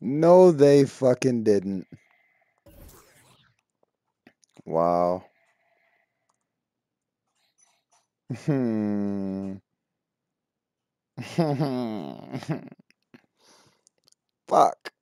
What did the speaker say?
No, they fucking didn't. Wow. Hmm. Fuck.